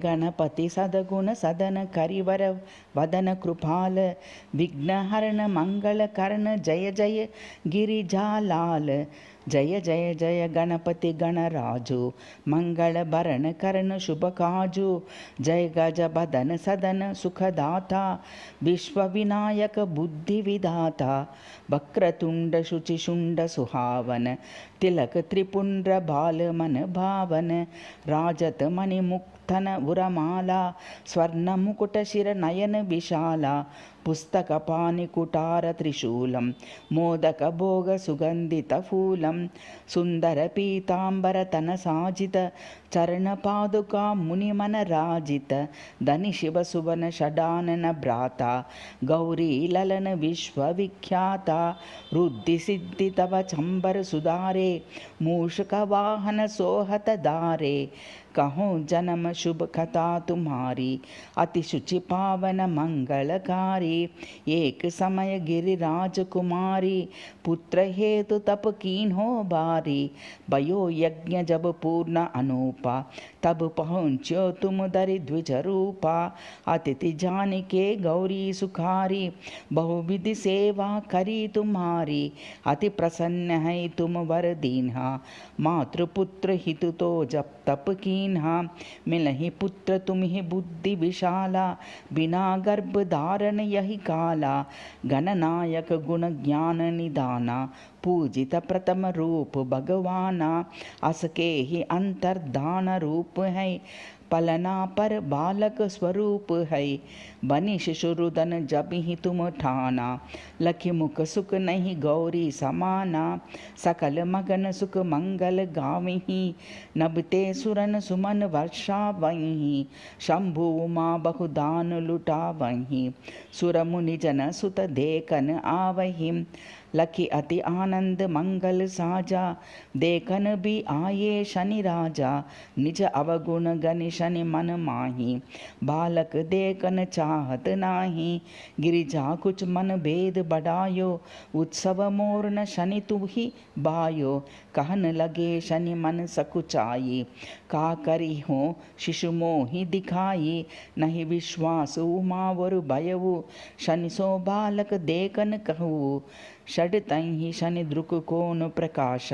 गणपति सदगुण सदन करिवर वदन कृपाल विघ्न हरण जय जय गिरिजालाल। जय जय जय गणपति गणराजु मङ्गल भरण करण शुभकाजु जय गज भदन सदन सुखदाता विश्वविनायक बुद्धिविधाता वक्रतुण्ड शुचिशुण्ड सुहावन तिलक त्रिपुण्डबालमन भावन राजत मणिमुक्तन उरमाला स्वर्णमुकुटशिरनयन नयन विशाला पुस्तकपानिकुटारत्रिशूलं मोदकभोगसुगन्धितफूलं सुन्दरपीताम्बरतनसाजित चरणपादुकां मुनिमनराजित धनिशिवसुवनषडाननभ्राता गौरीललनविश्वविख्याता रुद्धिसिद्धि तव चम्बरसुधारे मूषकवाहनसोहतदारे कहो जनम शुभ कथा तुम्हारी अतिशुचि पावन मंगलकारी जाई एक समय गिरिराज कुमारी पुत्र हेतु तप कीन हो बारी बयो यज्ञ जब पूर्ण अनूपा तब पहुंचो तुम दरि द्विज रूपा अतिथि जान के गौरी सुखारी बहुविधि सेवा करी तुम्हारी अति प्रसन्न है तुम वर दीन्हा मातृपुत्र हितु तो जप तप कीन्हा ही पुत्र तुम्हें बुद्धि विशाला बिना गर्भ धारण यह यहि काला गणनायक गुण ज्ञान निदाना पूजित प्रथम रूप भगवाना असके ही अंतर्दान रूप है पलना पर बालक स्वरूप है बनी शिशुरुदन जबिहि तुम ठाना लखि मुख सुख नहीं गौरी समाना सकल मगन सुख मंगल गावि नभते सुरन सुमन वर्षा वही शंभु उमा बहुदान लुटा वही सुर मुनि जन सुत देखन आवहि लखी अति आनंद मंगल साजा देखन भी आये शनि राजा निज अवगुण गनि शनि मन माही बालक देखन चाहत नाही गिरिजा कुछ मन भेद बढ़ायो उत्सव मोरन शनि तुही बायो कहन लगे शनि मन सकुचाई का करी हो शिशु मोहि दिखाई नहीं विश्वास उमावरु भयवु शनि सो बालक देखन कहु तई शनि प्रकाश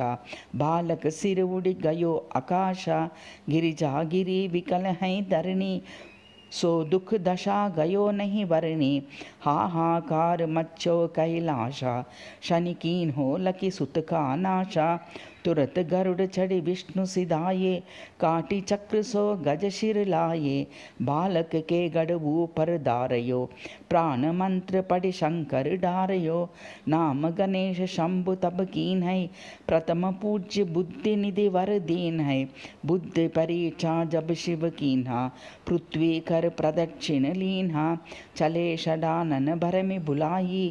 बालक सिर उड़ि गयो गिरी विकल हई धरणी सो दुख दशा गयो नहीं वरणी हाहाकार मच्छो कैलाशा शनि कीन हो लकी सुत का नाशा तुरत गरुड़ चढ़ि विष्णु सिधाये काटि चक्र सो गज शिर लाये बालक के गढ़बू पर दारयो प्राण मंत्र पड़ि शंकर डारयो नाम गणेश शंभु तब कीन है प्रथम पूज्य बुद्धि निधि वर दीन है बुद्धि परीक्षा जब शिव कीन्हा पृथ्वी कर प्रदक्षिण लीन्हा चले षडानन भर में बुलाई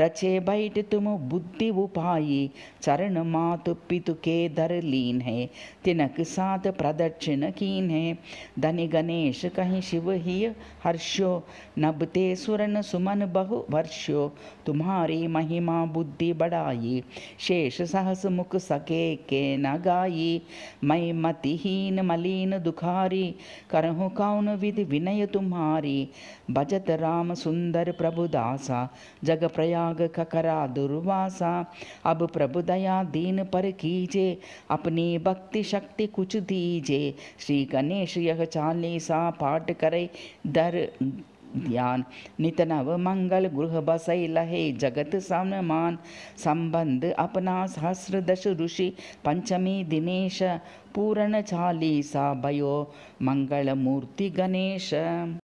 रचे बैठ तुम बुद्धि उपायी चरण मातु पितु के दर लीन है तिनक साध प्रदक्षिण कीन है धनि गणेश कहीं शिव ही हर्षो नबते सुरन सुमन बहु वर्षो तुम्हारी महिमा बुद्धि बढ़ाई शेष सहस मुख सके के न गायी मैं मतिहीन मलिन दुखारी करहु कौन विधि विनय तुम्हारी भजत राम सुंदर प्रभु दासा जग प्रयाग ककरा दुर्वासा अब प्रभु दया दीन पर की कीजे अपनी भक्ति शक्ति कुछ दीजे श्री गणेश यह चालीसा पाठ करे दर ध्यान नित नव मंगल गृह बसै लहे जगत समान संबंध अपना सहस्र दश ऋषि पंचमी दिनेश पूरण चालीसा भयो मंगल मूर्ति गणेश